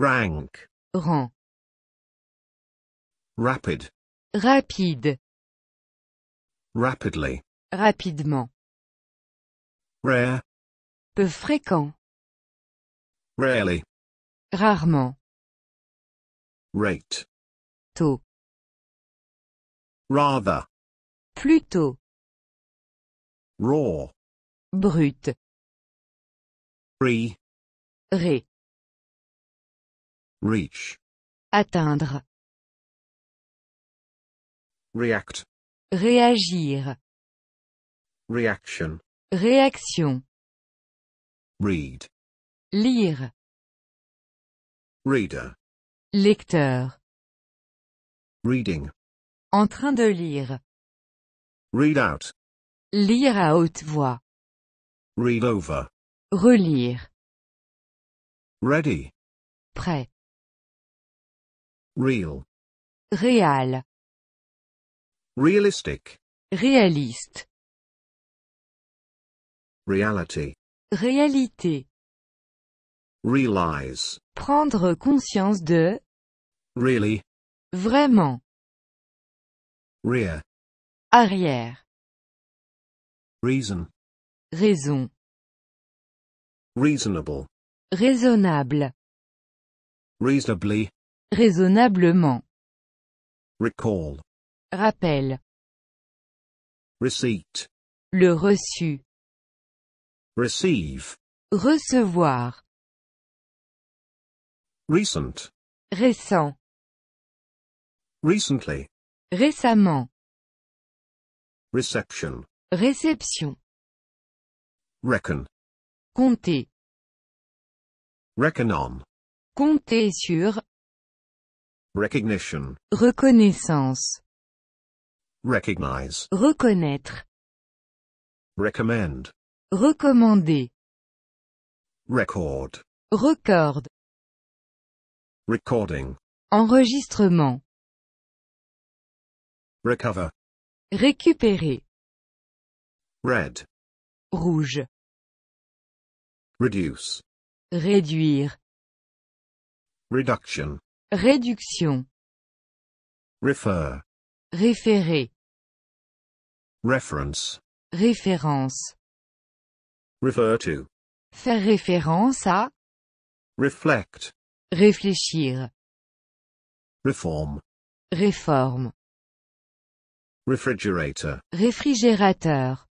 Rank. Rang. Rapid. Rapide. Rapidly. Rapidement. Rare. Peu fréquent. Rarely. Rarement. Rate. Tôt. Rather. Plutôt. Raw. Brut. Ré. Ré. Reach. Atteindre. React. Réagir. Reaction. Réaction. Read. Lire. Reader. Lecteur. Reading. En train de lire. Read out. Lire à haute voix. Read over. Relire. Ready. Prêt. Real. Réal. Realistic. Réaliste. Reality. Réalité. Realize. Prendre conscience de. Really. Vraiment. Rear. Arrière. Reason. Raison. Reasonable. Raisonnable. Reasonably. Raisonnablement. Recall. Rappel. Receipt. Le reçu. Receive. Recevoir. Recent. Récent. Recently. Récemment. Reception. Réception. Reckon. Compter. Reckon on. Compter sur. Recognition. Reconnaissance. Recognize. Reconnaître. Recommend. Recommander. Record. Record. Recording. Enregistrement. Recover. Récupérer. Red. Rouge. Reduce. Réduire. Reduction. Réduction. Refer. Référer. Reference. Référence. Refer to. Faire référence à. Reflect. Réfléchir. Reform. Réforme. Refrigerator. Réfrigérateur.